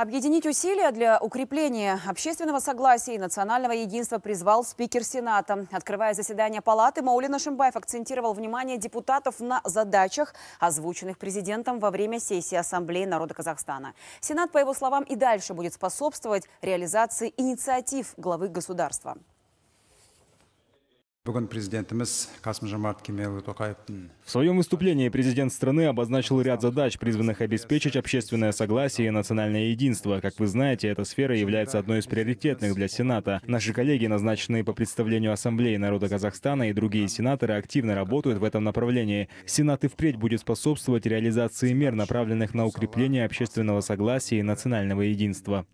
Объединить усилия для укрепления общественного согласия и национального единства призвал спикер Сената. Открывая заседание палаты, Маулин Ашимбаев акцентировал внимание депутатов на задачах, озвученных президентом во время сессии Ассамблеи народа Казахстана. Сенат, по его словам, и дальше будет способствовать реализации инициатив главы государства. В своем выступлении президент страны обозначил ряд задач, призванных обеспечить общественное согласие и национальное единство. Как вы знаете, эта сфера является одной из приоритетных для Сената. Наши коллеги, назначенные по представлению Ассамблеи народа Казахстана и другие сенаторы, активно работают в этом направлении. Сенат и впредь будет способствовать реализации мер, направленных на укрепление общественного согласия и национального единства.